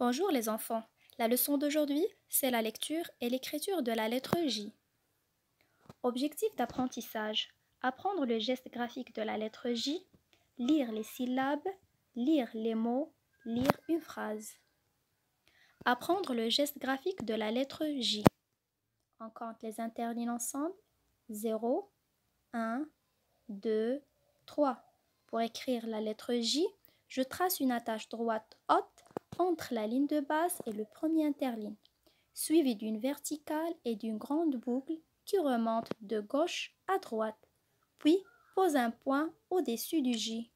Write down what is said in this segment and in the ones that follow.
Bonjour les enfants. La leçon d'aujourd'hui, c'est la lecture et l'écriture de la lettre J. Objectif d'apprentissage. Apprendre le geste graphique de la lettre J, lire les syllabes, lire les mots, lire une phrase. Apprendre le geste graphique de la lettre J. On compte les interdits ensemble. 0, 1, 2, 3. Pour écrire la lettre J, je trace une attache droite haute entre la ligne de base et le premier interligne, suivi d'une verticale et d'une grande boucle qui remonte de gauche à droite, puis pose un point au-dessus du J.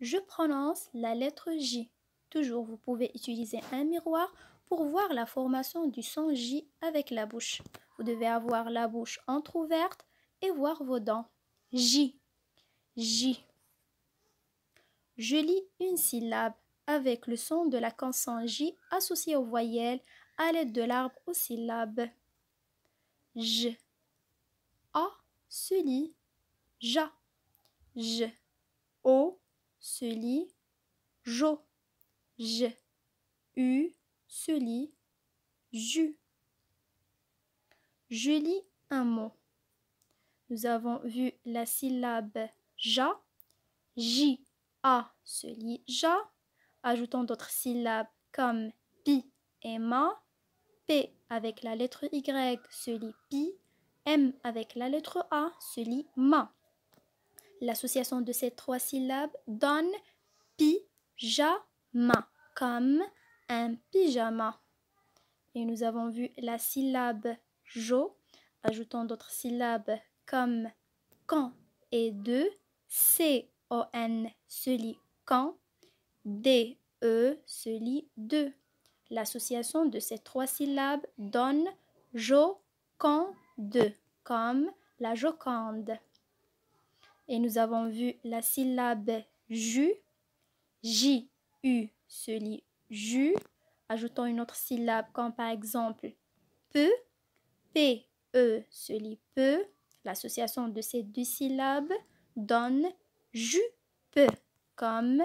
Je prononce la lettre J. Toujours, vous pouvez utiliser un miroir pour voir la formation du son J avec la bouche. Vous devez avoir la bouche entr'ouverte et voir vos dents. J. J. Je lis une syllabe avec le son de la consonne J associée aux voyelles à l'aide de l'arbre aux syllabes. J. A se lit ja. J. O se lit jo. J. U se lit ju. Je lis un mot. Nous avons vu la syllabe ja. J. A se lit ja. Ajoutons d'autres syllabes comme pi et ma. P avec la lettre Y se lit pi, M avec la lettre A se lit ma. L'association de ces trois syllabes donne pyjama, comme un pyjama. Et nous avons vu la syllabe jo, Ajoutons d'autres syllabes comme quand et de, C-O-N se lit quand, D-E se lit DE. L'association de ces trois syllabes donne jo de. comme la Joconde. Et nous avons vu la syllabe ju, J-U se lit ju. Ajoutons une autre syllabe comme par exemple peu, P-E se lit peu. L'association de ces deux syllabes donne JUS-PEU comme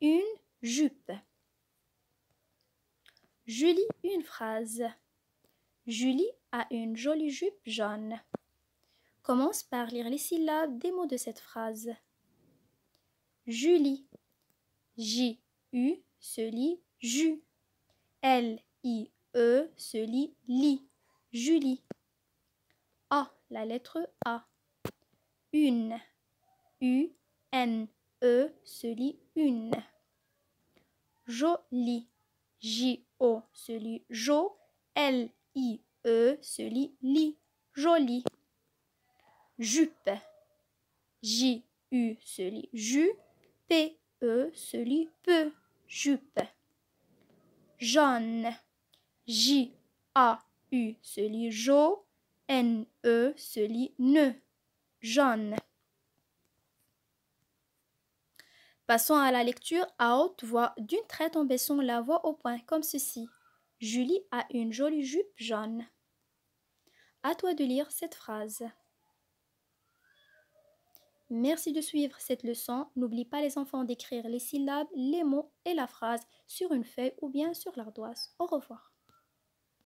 une jupe. Julie, une phrase. Julie a une jolie jupe jaune. Commence par lire les syllabes des mots de cette phrase. Julie. J-U se lit ju. L-I-E se lit li. Julie. A, la lettre A. Une. U-N. E se lit une. Jolie. J-O se lit jo. L-I-E se lit li. joli Jupe. J-U se lit ju. P-E se lit peu. Jupe. Jaune. J-A-U se lit jo. N-E se lit ne. Jaune. Passons à la lecture à haute voix d'une traite en baissant la voix au point, comme ceci. Julie a une jolie jupe jaune. À toi de lire cette phrase. Merci de suivre cette leçon. N'oublie pas les enfants d'écrire les syllabes, les mots et la phrase sur une feuille ou bien sur l'ardoise. Au revoir.